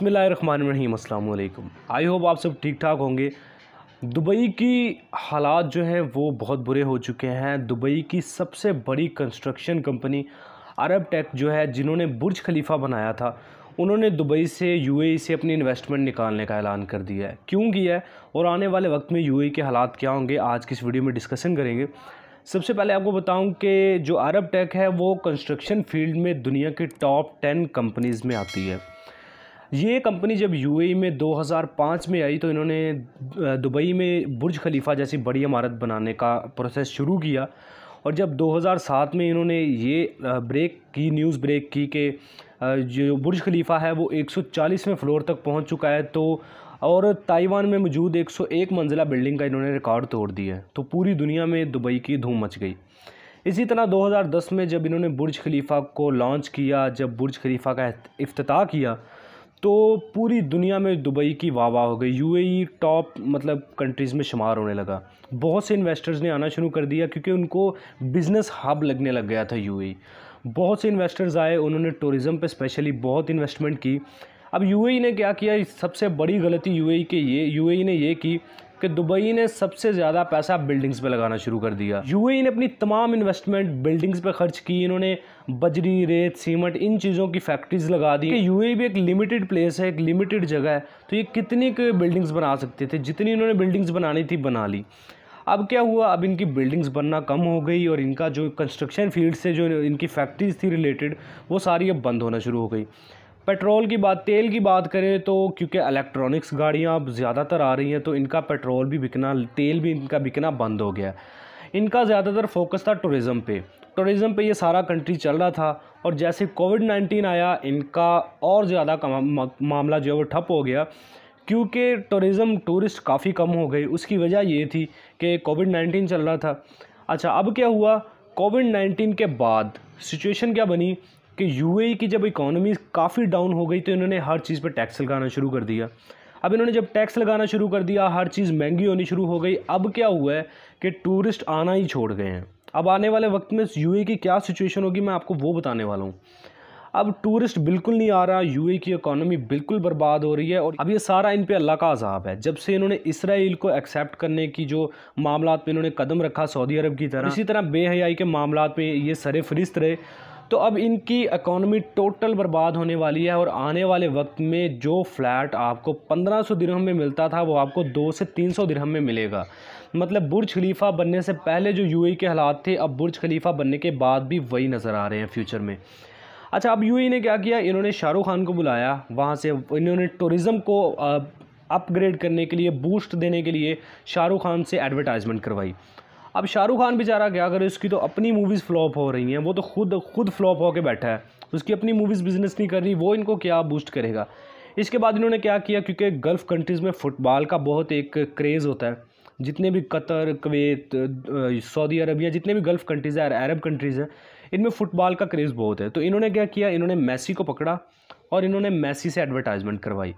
बसमिल I hope आप सब ठीक ठाक होंगे दुबई की हालात जो हैं वो बहुत बुरे हो चुके हैं दुबई की सबसे बड़ी कंस्ट्रक्शन कंपनी अरब टेक जो है जिन्होंने बुर्ज खलीफा बनाया था उन्होंने दुबई से यूएई से अपनी इन्वेस्टमेंट निकालने का ऐलान कर दिया है क्यों किया है और आने वाले वक्त में यू के हालात क्या होंगे आज की इस वीडियो में डिस्कशन करेंगे सबसे पहले आपको बताऊं कि जो अरब टेक है वो कंस्ट्रक्शन फील्ड में दुनिया की टॉप टेन कंपनीज़ में आती है ये कंपनी जब यूएई में 2005 में आई तो इन्होंने दुबई में बुर्ज खलीफा जैसी बड़ी इमारत बनाने का प्रोसेस शुरू किया और जब 2007 में इन्होंने ये ब्रेक की न्यूज़ ब्रेक की कि जो बुर्ज खलीफा है वो 140वें फ्लोर तक पहुंच चुका है तो और ताइवान में मौजूद 101 मंजिला बिल्डिंग का इन्होंने रिकॉर्ड तोड़ दिया है तो पूरी दुनिया में दुबई की धूम मच गई इसी तरह 2010 में जब इन्होंने बुर्ज खलीफा को लॉन्च किया जब बुर्ज खलीफा का अफ्ताह किया तो पूरी दुनिया में दुबई की वाह वाह हो गई यूएई टॉप मतलब कंट्रीज़ में शुमार होने लगा बहुत से इन्वेस्टर्स ने आना शुरू कर दिया क्योंकि उनको बिज़नेस हब लगने लग गया था यूएई बहुत से इन्वेस्टर्स आए उन्होंने टूरिज़म पे स्पेशली बहुत इन्वेस्टमेंट की अब यूएई ने क्या किया सबसे बड़ी गलती यूएई के ये यूएई ने ये की कि दुबई ने सबसे ज़्यादा पैसा बिल्डिंग्स पे लगाना शुरू कर दिया यूएई ने अपनी तमाम इन्वेस्टमेंट बिल्डिंग्स पे खर्च की इन्होंने बजरी रेत सीमेंट इन चीज़ों की फैक्ट्रीज लगा दी कि यूएई भी एक लिमिटेड प्लेस है एक लिमिटेड जगह है तो ये कितनी बिल्डिंग्स बना सकते थे जितनी इन्होंने बिल्डिंग्स बनानी थी बना ली अब क्या हुआ अब इनकी बिल्डिंग्स बनना कम हो गई और इनका जो कंस्ट्रक्शन फील्ड से जो इनकी फैक्ट्रीज थी रिलेटेड वो सारी अब बंद होना शुरू हो गई पेट्रोल की बात तेल की बात करें तो क्योंकि इलेक्ट्रॉनिक्स गाड़ियाँ अब ज़्यादातर आ रही हैं तो इनका पेट्रोल भी बिकना तेल भी इनका बिकना बंद हो गया इनका ज़्यादातर फोकस था टूरिज़म पे टूरिज़म पे ये सारा कंट्री चल रहा था और जैसे कोविड नाइन्टीन आया इनका और ज़्यादा मामला जो है वो ठप हो गया क्योंकि टूरिज़म टूरिस्ट काफ़ी कम हो गई उसकी वजह ये थी कि कोविड नाइन्टीन चल रहा था अच्छा अब क्या हुआ कोविड नाइन्टीन के बाद सिचुएशन क्या बनी कि यूएई e की जब इकोनॉमी काफ़ी डाउन हो गई तो इन्होंने हर चीज़ पर टैक्स लगाना शुरू कर दिया अब इन्होंने जब टैक्स लगाना शुरू कर दिया हर चीज़ महंगी होनी शुरू हो गई अब क्या हुआ है कि टूरिस्ट आना ही छोड़ गए हैं अब आने वाले वक्त में यू e की क्या सिचुएशन होगी मैं आपको वो बताने वाला हूँ अब टूरिस्ट बिल्कुल नहीं आ रहा यू e की इकोनॉमी बिल्कुल बर्बाद हो रही है और अब ये सारा इन पर अल्लाह का अजाब है जब से इन्होंने इसराइल को एक्सेप्ट करने की जो मामला पे इन्होंने कदम रखा सऊदी अरब की तरह इसी तरह बेहयाई के मामला पर ये सरे फरिस्त रहे तो अब इनकी इकोनॉमी टोटल बर्बाद होने वाली है और आने वाले वक्त में जो फ्लैट आपको 1500 सौ दिरहम में मिलता था वो आपको दो से 300 सौ दिरहम में मिलेगा मतलब बुर्ज खलीफा बनने से पहले जो यूएई e के हालात थे अब बुर्ज खलीफा बनने के बाद भी वही नज़र आ रहे हैं फ्यूचर में अच्छा अब यू e ने क्या किया इन्होंने शाहरुख खान को बुलाया वहाँ से इन्होंने टूरिज़म को अपग्रेड करने के लिए बूस्ट देने के लिए शाहरुख खान से एडवर्टाइजमेंट करवाई अब शाहरुख खान बेचारा क्या करे उसकी तो अपनी मूवीज़ फ्लॉप हो रही हैं वो तो खुद खुद फ्लॉप होकर बैठा है उसकी अपनी मूवीज़ बिजनेस नहीं कर रही वो इनको क्या बूस्ट करेगा इसके बाद इन्होंने क्या किया क्योंकि गल्फ़ कंट्रीज़ में फ़ुटबॉल का बहुत एक क्रेज़ होता है जितने भी कतर कवेत सऊदी अरबिया जितने भी गल्फ़ कंट्रीज़ हैं अरब कंट्रीज़ हैं इनमें फ़ुटबॉल का क्रेज़ बहुत है तो इन्होंने क्या किया इन्होंने मैसी को पकड़ा और इन्होंने मैसी से एडवर्टाइजमेंट करवाई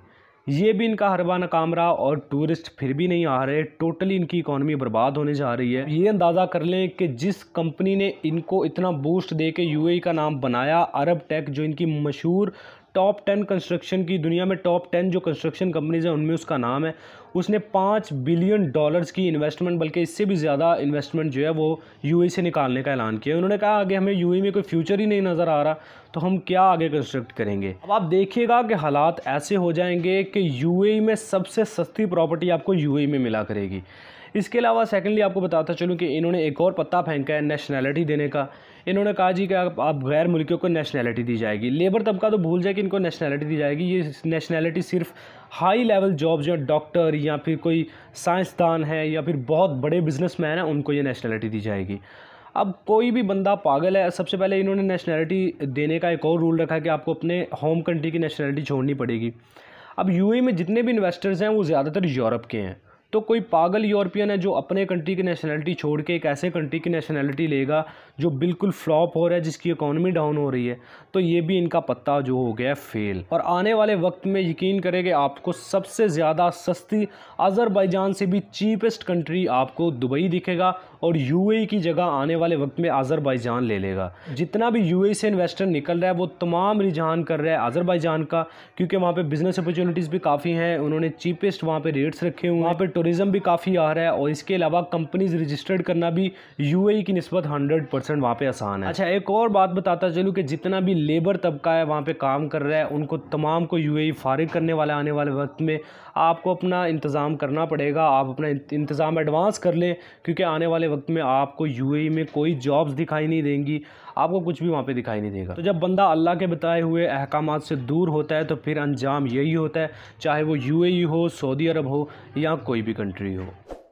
ये भी इनका हरबा नाकाम रहा और टूरिस्ट फिर भी नहीं आ रहे टोटली इनकी इकोनॉमी बर्बाद होने जा रही है ये अंदाज़ा कर लें कि जिस कंपनी ने इनको इतना बूस्ट दे के यू का नाम बनाया अरब टेक जो इनकी मशहूर टॉप टेन कंस्ट्रक्शन की दुनिया में टॉप टेन जो कंस्ट्रक्शन कंपनीज हैं उनमें उसका नाम है उसने पाँच बिलियन डॉलर्स की इन्वेस्टमेंट बल्कि इससे भी ज़्यादा इन्वेस्टमेंट जो है वो यू से निकालने का ऐलान किया उन्होंने कहा आगे हमें यू में कोई फ्यूचर ही नहीं नज़र आ रहा तो हम क्या आगे कंस्ट्रक्ट करेंगे अब आप देखिएगा कि हालात ऐसे हो जाएंगे कि यू में सबसे सस्ती प्रॉपर्टी आपको यू में मिला करेगी इसके अलावा सेकेंडली आपको बताता चलूँ कि इन्होंने एक और पत्ता फेंका है नेशनैलिटी देने का इन्होंने कहा जी कि आप, आप गैर मुल्कियों को नेशनैलिटी दी जाएगी लेबर तबका तो भूल जाए कि इनको नेशनैलिटी दी जाएगी ये नेशनैलिटी सिर्फ हाई लेवल जॉब्स या डॉक्टर या फिर कोई साइंसदान है या फिर बहुत बड़े मैन हैं उनको ये नेशनैलिटी दी जाएगी अब कोई भी बंदा पागल है सबसे पहले इन्होंने नेशनैलिटी देने का एक और रूल रखा है कि आपको अपने होम कंट्री की नेशनैलिटी छोड़नी पड़ेगी अब यूएई में जितने भी इन्वेस्टर्स हैं वो ज़्यादातर यूरोप के हैं तो कोई पागल यूरोपियन है जो अपने कंट्री की नेशनैलिटी छोड़ के एक ऐसे कंट्री की नेशनैलिटी लेगा जो बिल्कुल फ्लॉप हो रहा है जिसकी इकोनॉमी डाउन हो रही है तो ये भी इनका पत्ता जो हो गया फेल और आने वाले वक्त में यकीन करें कि आपको सबसे ज़्यादा सस्ती अज़रबैजान से भी चीपेस्ट कंट्री आपको दुबई दिखेगा और यू e की जगह आने वाले वक्त में अज़रबैजान ले लेगा जितना भी यू e से इन्वेस्टर निकल रहा है वो तमाम रुझान कर रहा है अज़रबैजान का क्योंकि वहाँ पर बिज़नेस अपॉर्चुनिटीज़ भी काफ़ी हैं उन्होंने चीपेस्ट वहाँ पर रेट्स रखे हुए वहाँ पर टूरिज़म भी काफ़ी आ रहा है और इसके अलावा कंपनीज रजिस्टर्ड करना भी यू e की नस्बत हंड्रेड परसेंट वहाँ पर आसान है अच्छा एक और बात बताता चलूँ कि जितना भी लेबर तबका है वहाँ पर काम कर रहा है उनको तमाम को यू e फारिग करने वाला आने वाले वक्त में आपको अपना इंतज़ाम करना पड़ेगा आप अपना इंतज़ाम एडवांस कर लें क्योंकि आने वाले वक्त में आपको यू e में कोई जॉब्स दिखाई नहीं देंगी आपको कुछ भी वहाँ पे दिखाई नहीं देगा तो जब बंदा अल्लाह के बताए हुए अहकाम से दूर होता है तो फिर अंजाम यही होता है चाहे वो यू हो सऊदी अरब हो या कोई भी भी कंट्री हो